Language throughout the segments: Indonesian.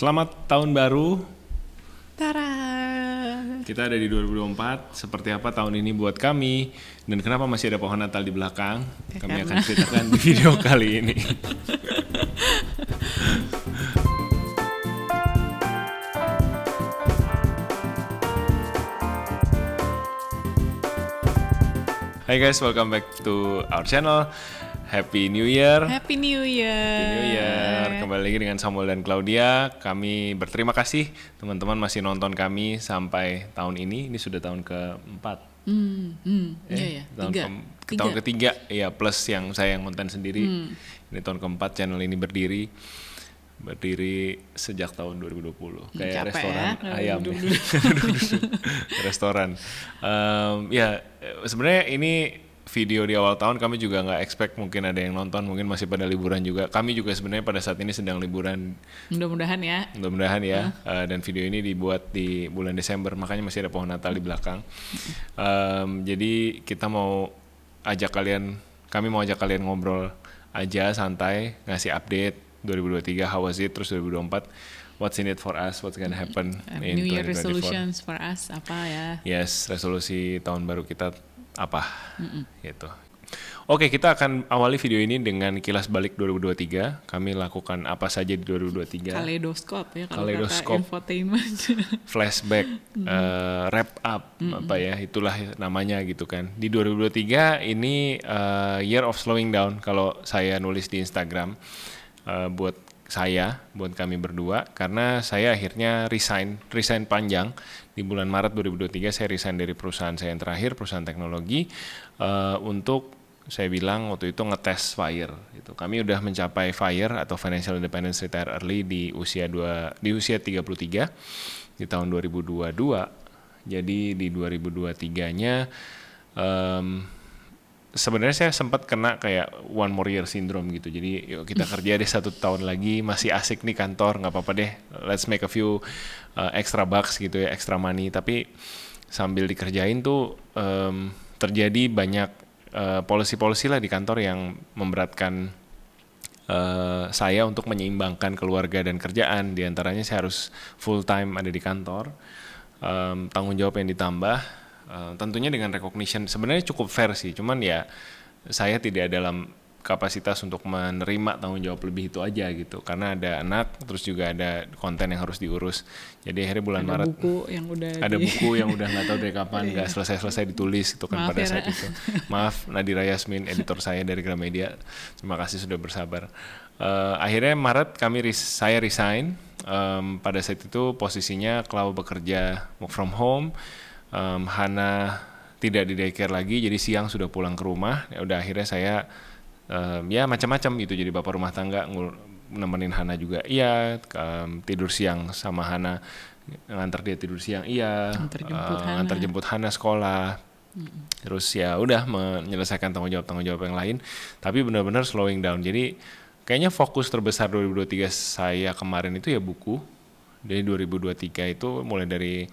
Selamat tahun baru. Tara. Kita ada di 2024. Seperti apa tahun ini buat kami dan kenapa masih ada pohon Natal di belakang? Ya, kami karena. akan ceritakan di video kali ini. Hai guys, welcome back to our channel. Happy New Year. Happy New Year. Happy New Year. Kembali lagi dengan Samuel dan Claudia. Kami berterima kasih teman-teman masih nonton kami sampai tahun ini. Ini sudah tahun keempat. Hmm, hmm, eh, iya, iya. Tahun, tiga. Ke, tiga. tahun ketiga, Iya plus yang saya yang konten sendiri. Hmm. Ini tahun keempat channel ini berdiri berdiri sejak tahun 2020 hmm, kayak restoran ya. ayam ya. restoran um, ya sebenarnya ini video di awal tahun kami juga nggak expect mungkin ada yang nonton mungkin masih pada liburan juga kami juga sebenarnya pada saat ini sedang liburan mudah-mudahan ya mudah-mudahan ya uh. Uh, dan video ini dibuat di bulan Desember makanya masih ada pohon Natal di belakang um, jadi kita mau ajak kalian kami mau ajak kalian ngobrol aja santai ngasih update 2023 how was it terus 2024 what's in it for us, what's gonna happen uh, in New Year resolutions for us apa ya? Yes, resolusi tahun baru kita apa mm gitu. Oke, kita akan awali video ini dengan kilas balik 2023. Kami lakukan apa saja di 2023? Kaleidoskop ya, kaleidoskop, infotainment, flashback, mm. uh, wrap up, mm apa ya, itulah namanya gitu kan. Di 2023 ini uh, year of slowing down kalau saya nulis di Instagram. Uh, buat saya buat kami berdua karena saya akhirnya resign resign panjang di bulan Maret 2023 saya resign dari perusahaan saya yang terakhir perusahaan teknologi uh, untuk saya bilang waktu itu ngetes fire itu kami udah mencapai fire atau financial independence retire early di usia dua di usia 33 di tahun 2022 jadi di 2023 nya um, sebenarnya saya sempat kena kayak one more year syndrome gitu. Jadi yuk kita kerja deh satu tahun lagi masih asik nih kantor nggak apa-apa deh. Let's make a few uh, extra bucks gitu ya, extra money. Tapi sambil dikerjain tuh um, terjadi banyak eh, polisi-polisi uh, lah di kantor yang memberatkan uh, saya untuk menyeimbangkan keluarga dan kerjaan. Di antaranya saya harus full time ada di kantor. Um, tanggung jawab yang ditambah Eh, tentunya dengan recognition sebenarnya cukup fair sih, cuman ya saya tidak dalam kapasitas untuk menerima tanggung jawab lebih itu aja gitu karena ada anak terus juga ada konten yang harus diurus jadi akhirnya bulan ada Maret buku yang udah ada di... buku yang udah nggak tahu dari kapan iya. nggak selesai selesai ditulis itu kan maaf pada ya, saat itu maaf Nadira Yasmin editor saya dari Gramedia terima kasih sudah bersabar uh, akhirnya Maret kami res saya resign um, pada saat itu posisinya kalau bekerja work from home um, Hana tidak di daycare lagi jadi siang sudah pulang ke rumah ya udah akhirnya saya um, ya macam-macam gitu jadi bapak rumah tangga nemenin Hana juga iya um, tidur siang sama Hana ngantar dia tidur siang iya ngantar jemput, uh, eh, Hana. jemput Hana sekolah mm. terus ya udah menyelesaikan tanggung jawab tanggung jawab yang lain tapi benar-benar slowing down jadi kayaknya fokus terbesar 2023 saya kemarin itu ya buku dari 2023 itu mulai dari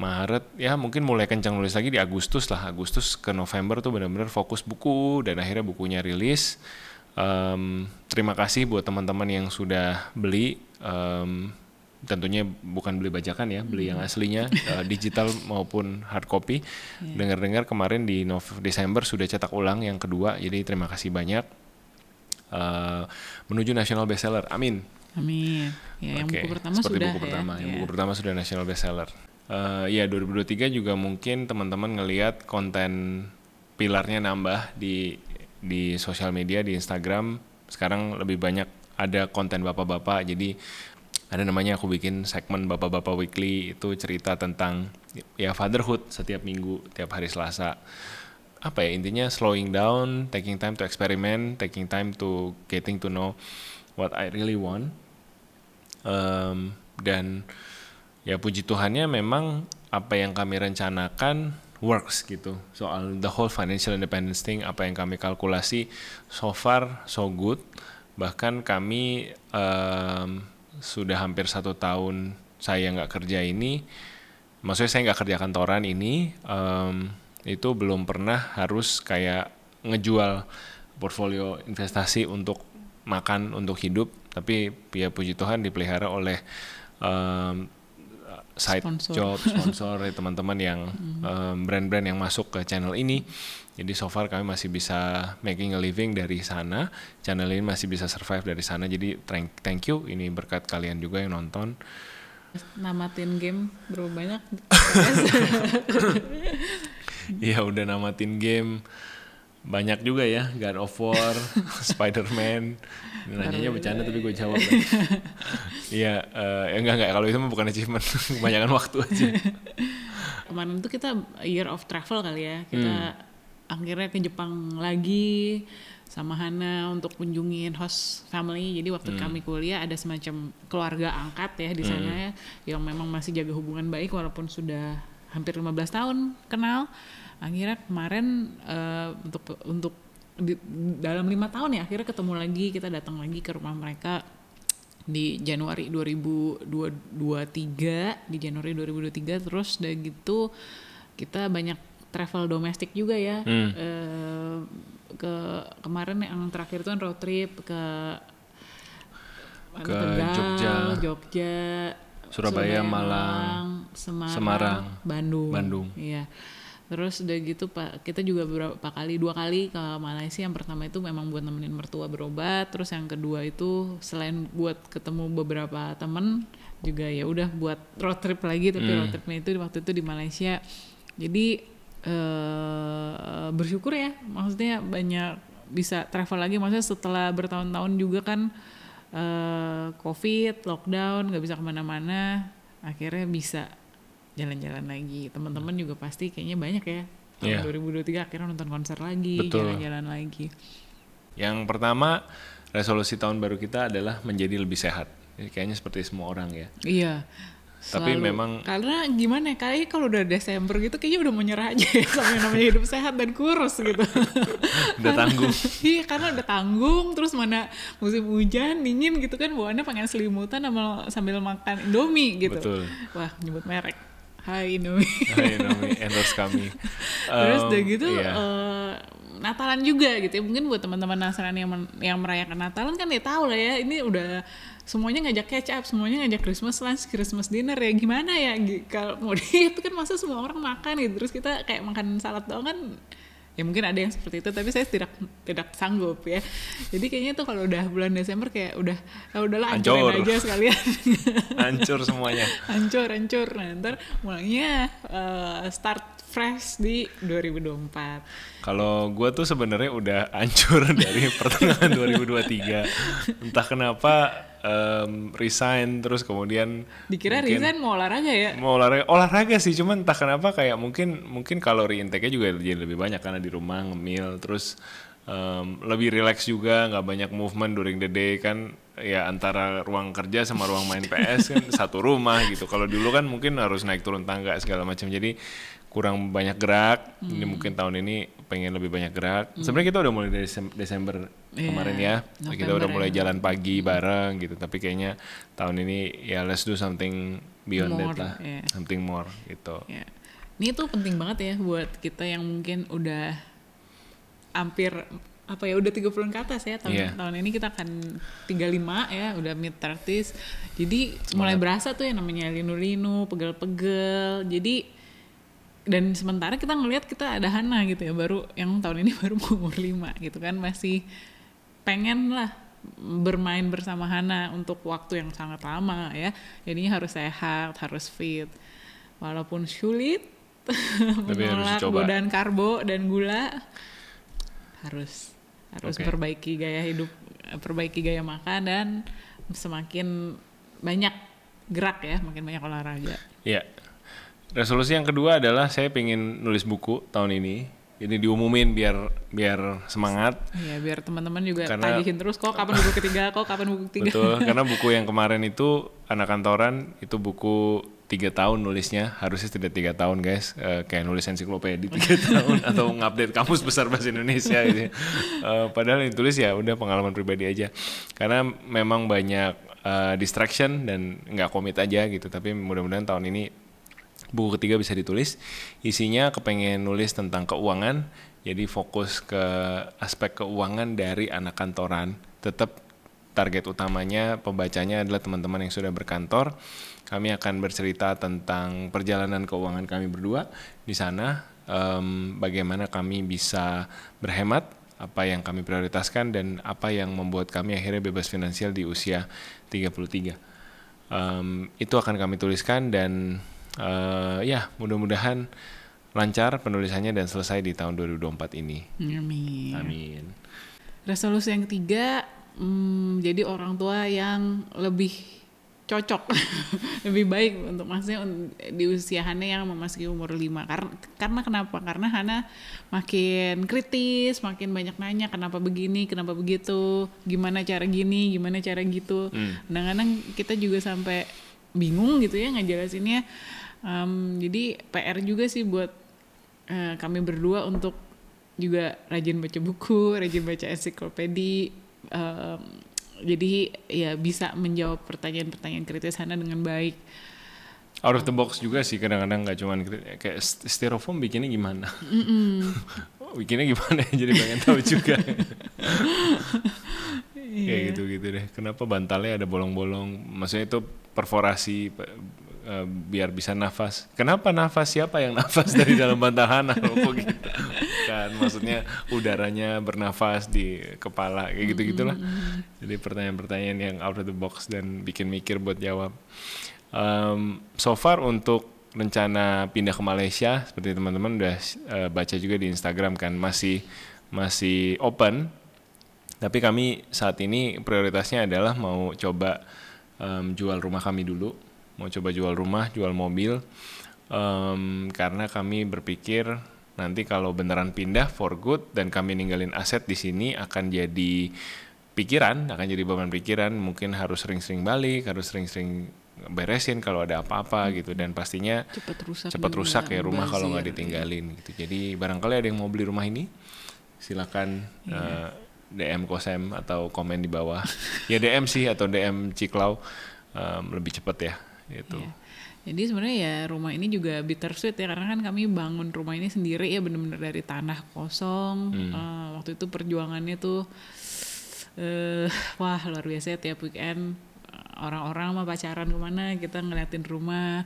Maret ya mungkin mulai kencang nulis lagi di Agustus lah Agustus ke November tuh benar-benar fokus buku dan akhirnya bukunya rilis um, terima kasih buat teman-teman yang sudah beli um, tentunya bukan beli bajakan ya, beli yang hmm. aslinya uh, digital maupun hard copy. Yeah. Dengar-dengar kemarin di November Desember sudah cetak ulang yang kedua, jadi terima kasih banyak. Uh, menuju national bestseller, amin. Amin. Ya, yang okay. buku pertama Seperti sudah buku pertama, ya. yang buku iya. pertama sudah national bestseller uh, ya 2023 juga mungkin teman-teman ngelihat konten pilarnya nambah di di sosial media di Instagram sekarang lebih banyak ada konten bapak-bapak jadi ada namanya aku bikin segmen bapak-bapak weekly itu cerita tentang ya fatherhood setiap minggu tiap hari Selasa apa ya intinya slowing down taking time to experiment taking time to getting to know what I really want um, dan ya puji Tuhannya memang apa yang kami rencanakan works gitu soal the whole financial independence thing apa yang kami kalkulasi so far so good bahkan kami um, sudah hampir satu tahun saya nggak kerja ini maksudnya saya nggak kerja kantoran ini um, itu belum pernah harus kayak ngejual portfolio investasi untuk makan untuk hidup tapi ya puji Tuhan dipelihara oleh um, side sponsor. job sponsor ya, teman-teman yang mm-hmm. eh, brand-brand mm -hmm. um, yang masuk ke channel ini jadi so far kami masih bisa making a living dari sana channel ini masih bisa survive dari sana jadi thank thank you ini berkat kalian juga yang nonton namatin game berapa banyak iya udah namatin game banyak juga ya God of War, Spider-Man. Nanyanya bercanda tapi gue jawab. Iya, eh, ya enggak enggak kalau itu mah bukan achievement, kebanyakan waktu aja. Kemarin tuh kita year of travel kali ya. Kita hmm. akhirnya ke Jepang lagi sama Hana untuk kunjungin host family. Jadi waktu hmm. kami kuliah ada semacam keluarga angkat ya di hmm. sana hmm. yang memang masih jaga hubungan baik walaupun sudah hampir 15 tahun kenal akhirnya kemarin uh, untuk untuk di, dalam lima tahun ya akhirnya ketemu lagi kita datang lagi ke rumah mereka di Januari 2023 di Januari 2023 terus udah gitu kita banyak travel domestik juga ya hmm. uh, ke kemarin yang terakhir tuh road trip ke ke Tegal, Jogja, Jogja Surabaya, Surabaya Malang, Malang Semarang, Semarang Bandung. Bandung. Iya. Terus udah gitu pak kita juga beberapa kali dua kali ke Malaysia yang pertama itu memang buat nemenin mertua berobat terus yang kedua itu selain buat ketemu beberapa temen juga ya udah buat road trip lagi tapi hmm. road tripnya itu waktu itu di Malaysia jadi ee, eh, bersyukur ya maksudnya banyak bisa travel lagi maksudnya setelah bertahun-tahun juga kan eh, COVID lockdown nggak bisa kemana-mana akhirnya bisa jalan-jalan lagi teman-teman hmm. juga pasti kayaknya banyak ya tahun yeah. 2023 akhirnya nonton konser lagi jalan-jalan lagi yang pertama resolusi tahun baru kita adalah menjadi lebih sehat kayaknya seperti semua orang ya iya Selalu. Tapi memang karena gimana ya kali kalau udah Desember gitu kayaknya udah mau nyerah aja ya sama yang namanya hidup sehat dan kurus gitu. udah karena, tanggung. Iya karena udah tanggung terus mana musim hujan dingin gitu kan bawaannya pengen selimutan sambil makan Indomie gitu. Betul. Wah nyebut merek. Hai Indomie. Hai Indomie endorse kami. Terus udah um, gitu yeah. Iya. uh, Natalan juga gitu ya. Mungkin buat teman-teman Nasrani yang yang merayakan Natalan kan ya tahu lah ya ini udah semuanya ngajak catch up, semuanya ngajak Christmas lunch, Christmas dinner ya gimana ya kalau mau itu kan masa semua orang makan gitu terus kita kayak makan salad doang kan ya mungkin ada yang seperti itu tapi saya tidak tidak sanggup ya jadi kayaknya tuh kalau udah bulan Desember kayak udah ah, udahlah hancur aja sekalian hancur semuanya hancur hancur nah ntar mulainya uh, start fresh di 2024. Kalau gue tuh sebenarnya udah hancur dari pertengahan 2023. Entah kenapa um, resign terus kemudian dikira mungkin, resign mau olahraga ya mau olahraga olahraga sih cuman entah kenapa kayak mungkin mungkin kalori intake-nya juga jadi lebih banyak karena di rumah ngemil terus um, lebih relax juga nggak banyak movement during the day kan ya antara ruang kerja sama ruang main PS kan satu rumah gitu kalau dulu kan mungkin harus naik turun tangga segala macam jadi kurang banyak gerak. Hmm. Ini mungkin tahun ini pengen lebih banyak gerak. Hmm. Sebenarnya kita udah mulai dari Desember yeah, kemarin ya. November kita udah ya. mulai ya. jalan pagi hmm. bareng gitu. Tapi kayaknya tahun ini ya let's do something beyond more, that lah. Yeah. Something more gitu. Yeah. Ini tuh penting banget ya buat kita yang mungkin udah hampir apa ya udah 30 ke atas ya tahun yeah. tahun ini kita akan 35 ya udah mid 30 Jadi Semangat. mulai berasa tuh yang namanya linu-linu, pegel-pegel. Jadi dan sementara kita ngelihat kita ada Hana gitu ya baru yang tahun ini baru umur lima gitu kan masih pengen lah bermain bersama Hana untuk waktu yang sangat lama ya jadinya harus sehat harus fit walaupun sulit menolak godaan karbo dan gula harus harus okay. perbaiki gaya hidup perbaiki gaya makan dan semakin banyak gerak ya makin banyak olahraga ya resolusi yang kedua adalah saya pengen nulis buku tahun ini Ini diumumin biar biar semangat. Iya, biar teman-teman juga karena, tagihin terus kok kapan buku ketiga, kok kapan buku ketiga. Betul, karena buku yang kemarin itu anak kantoran itu buku tiga tahun nulisnya harusnya tidak tiga tahun guys uh, kayak nulis ensiklopedia tiga tahun atau ngupdate kampus besar bahasa Indonesia gitu uh, padahal yang tulis ya udah pengalaman pribadi aja karena memang banyak uh, distraction dan nggak komit aja gitu tapi mudah-mudahan tahun ini buku ketiga bisa ditulis isinya kepengen nulis tentang keuangan jadi fokus ke aspek keuangan dari anak kantoran tetap target utamanya pembacanya adalah teman-teman yang sudah berkantor kami akan bercerita tentang perjalanan keuangan kami berdua di sana um, bagaimana kami bisa berhemat apa yang kami prioritaskan dan apa yang membuat kami akhirnya bebas finansial di usia 33 um, itu akan kami tuliskan dan uh, ya mudah-mudahan lancar penulisannya dan selesai di tahun 2024 ini. Amin. Amin. Resolusi yang ketiga, hmm, jadi orang tua yang lebih cocok, lebih baik untuk maksudnya di usia Hana yang memasuki umur 5. Karena, karena kenapa? Karena Hana makin kritis, makin banyak nanya kenapa begini, kenapa begitu, gimana cara gini, gimana cara gitu. Hmm. Kadang-kadang hmm. kita juga sampai bingung gitu ya ngejelasinnya um, jadi PR juga sih buat uh, kami berdua untuk juga rajin baca buku rajin baca ensiklopedi um, jadi ya bisa menjawab pertanyaan-pertanyaan kritis sana dengan baik out of the box juga sih kadang-kadang nggak -kadang cuman kayak styrofoam bikinnya gimana mm -mm. bikinnya gimana ya? jadi pengen tahu juga kayak iya. gitu-gitu deh kenapa bantalnya ada bolong-bolong maksudnya itu perforasi e, biar bisa nafas. Kenapa nafas? Siapa yang nafas dari dalam bantahan? Kok Kan maksudnya udaranya bernafas di kepala kayak gitu-gitulah. Jadi pertanyaan-pertanyaan yang out of the box dan bikin mikir buat jawab. Um, so far untuk rencana pindah ke Malaysia seperti teman-teman udah uh, baca juga di Instagram kan masih masih open tapi kami saat ini prioritasnya adalah mau coba um, jual rumah kami dulu mau coba jual rumah jual mobil um, karena kami berpikir nanti kalau beneran pindah for good dan kami ninggalin aset di sini akan jadi pikiran akan jadi beban pikiran mungkin harus sering-sering balik harus sering-sering beresin kalau ada apa-apa gitu dan pastinya cepat rusak cepet rusak ya rumah kalau nggak gitu. ditinggalin gitu jadi barangkali ada yang mau beli rumah ini silakan yeah. Iya. DM Kosem atau komen di bawah. ya DM sih atau DM Ciklau um, lebih cepat ya itu. Iya. Jadi sebenarnya ya rumah ini juga bittersweet ya karena kan kami bangun rumah ini sendiri ya benar-benar dari tanah kosong. Hmm. Uh, waktu itu perjuangannya tuh uh, wah luar biasa ya, tiap weekend eh, orang-orang mah pacaran kemana kita ngeliatin rumah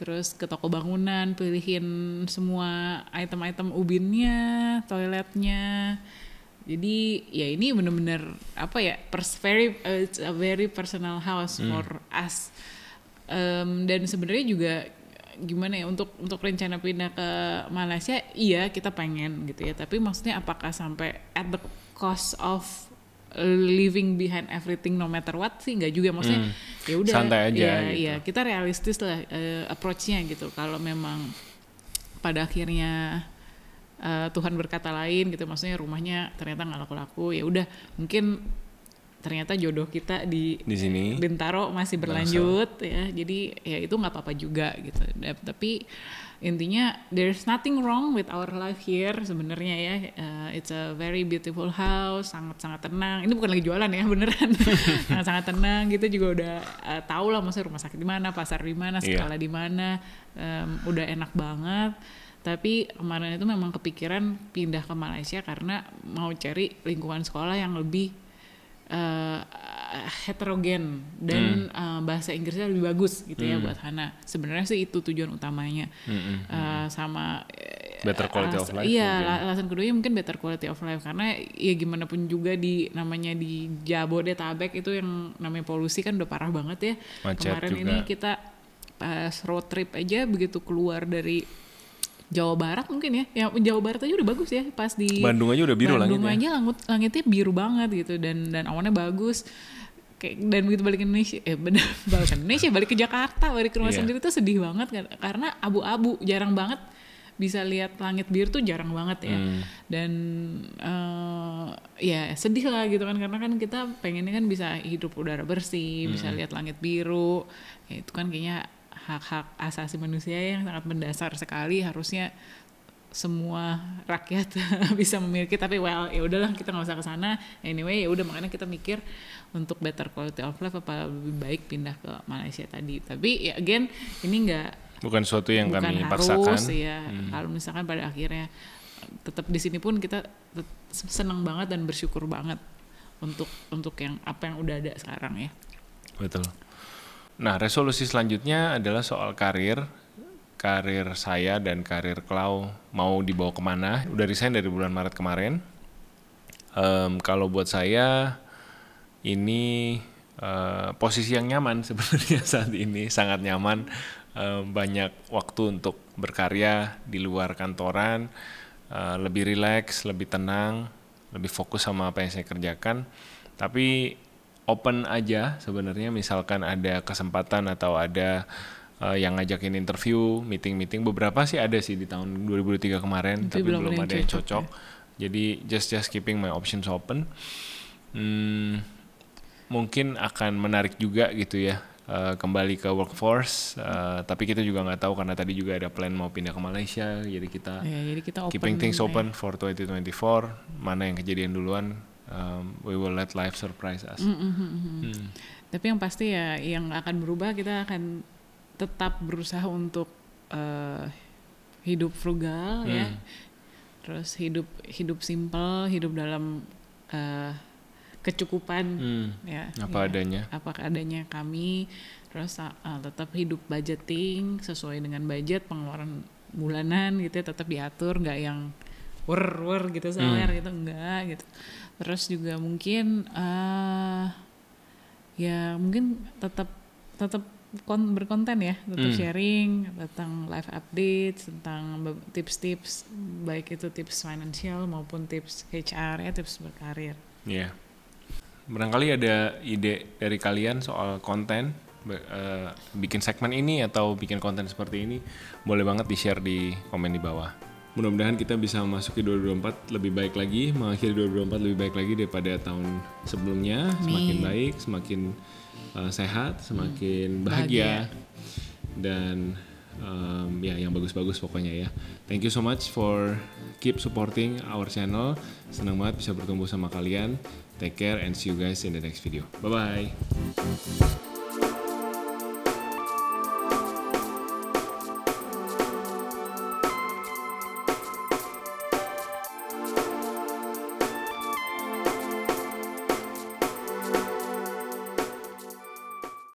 terus ke toko bangunan pilihin semua item-item ubinnya toiletnya jadi ya ini benar-benar apa ya pers very uh, it's a very personal house hmm. for us um, dan sebenarnya juga gimana ya untuk untuk rencana pindah ke Malaysia iya kita pengen gitu ya tapi maksudnya apakah sampai at the cost of living behind everything no matter what sih nggak juga maksudnya hmm. ya udah santai aja ya, gitu. ya kita realistis lah uh, approachnya gitu kalau memang pada akhirnya uh, Tuhan berkata lain gitu maksudnya rumahnya ternyata nggak laku-laku ya udah mungkin ternyata jodoh kita di di sini Bintaro masih berlanjut Langsung. ya jadi ya itu nggak apa-apa juga gitu tapi intinya there's nothing wrong with our life here sebenarnya ya uh, it's a very beautiful house sangat sangat tenang ini bukan lagi jualan ya beneran sangat sangat tenang Gitu juga udah uh, tahu lah maksudnya rumah sakit di mana pasar di mana skala iya. yeah. di mana um, udah enak banget tapi kemarin itu memang kepikiran pindah ke Malaysia karena mau cari lingkungan sekolah yang lebih uh, heterogen dan hmm. uh, bahasa Inggrisnya lebih bagus gitu ya hmm. ya buat Hana sebenarnya sih itu tujuan utamanya hmm, Uh, sama better quality alas, of life iya mungkin. alasan ya mungkin better quality of life karena ya gimana pun juga di namanya di Jabodetabek itu yang namanya polusi kan udah parah banget ya Macet kemarin juga. ini kita pas road trip aja begitu keluar dari Jawa Barat mungkin ya. Yang Jawa Barat aja udah bagus ya pas di Bandung aja udah biru Bandung langitnya. Bandung aja langit langitnya biru banget gitu dan dan awannya bagus. Kayak, dan begitu balik ke Indonesia, eh benar balik ke Indonesia, balik ke Jakarta, balik ke rumah yeah. sendiri tuh sedih banget kan karena abu-abu, jarang banget bisa lihat langit biru tuh jarang banget ya. Hmm. Dan uh, ya sedih lah gitu kan karena kan kita pengennya kan bisa hidup udara bersih, hmm. bisa lihat langit biru. Ya, itu kan kayaknya hak-hak asasi manusia yang sangat mendasar sekali harusnya semua rakyat bisa memiliki tapi well ya udahlah kita nggak usah ke sana anyway ya udah makanya kita mikir untuk better quality of life apa lebih baik pindah ke Malaysia tadi tapi ya again ini nggak bukan suatu yang bukan kami harus, paksakan ya hmm. kalau misalkan pada akhirnya tetap di sini pun kita senang banget dan bersyukur banget untuk untuk yang apa yang udah ada sekarang ya betul Nah, resolusi selanjutnya adalah soal karir. Karir saya dan karir Klau mau dibawa kemana. Udah resign dari bulan Maret kemarin. Um, kalau buat saya, ini uh, posisi yang nyaman sebenarnya saat ini. Sangat nyaman. Um, banyak waktu untuk berkarya di luar kantoran. Uh, lebih rileks, lebih tenang, lebih fokus sama apa yang saya kerjakan. Tapi open aja sebenarnya misalkan ada kesempatan atau ada uh, yang ngajakin interview, meeting-meeting beberapa sih ada sih di tahun 2003 kemarin Itu tapi belum, belum ada yang cocok. Ya. Jadi just just keeping my options open. Hmm, mungkin akan menarik juga gitu ya. Uh, kembali ke workforce, uh, tapi kita juga nggak tahu karena tadi juga ada plan mau pindah ke Malaysia, jadi kita, ya, jadi kita keeping things ya. open ya. for 2024. Mana yang kejadian duluan, um, we will let life surprise us. Mm -hmm. hmm. Tapi yang pasti ya yang akan berubah kita akan tetap berusaha untuk uh, hidup frugal ya. hmm. ya. Terus hidup hidup simple, hidup dalam uh, kecukupan hmm. ya. Apa ya, adanya. Apa adanya kami. Terus uh, tetap hidup budgeting sesuai dengan budget pengeluaran bulanan gitu ya tetap diatur nggak yang wer wer gitu hmm. seler hmm. gitu enggak gitu terus juga mungkin uh, ya mungkin tetap tetap kon berkonten ya tetap hmm. sharing tentang live update tentang tips-tips baik itu tips financial maupun tips HR ya tips berkarir. Ya. Yeah. Barangkali ada ide dari kalian soal konten eh, bikin segmen ini atau bikin konten seperti ini boleh banget di share di komen di bawah mudah-mudahan kita bisa masuki 2024 lebih baik lagi, mengakhiri 2024 lebih baik lagi daripada tahun sebelumnya, Amin. semakin baik, semakin uh, sehat, semakin hmm. bahagia. bahagia dan um, ya yang bagus-bagus pokoknya ya. Thank you so much for keep supporting our channel. Senang banget bisa bertumbuh sama kalian. Take care and see you guys in the next video. Bye bye.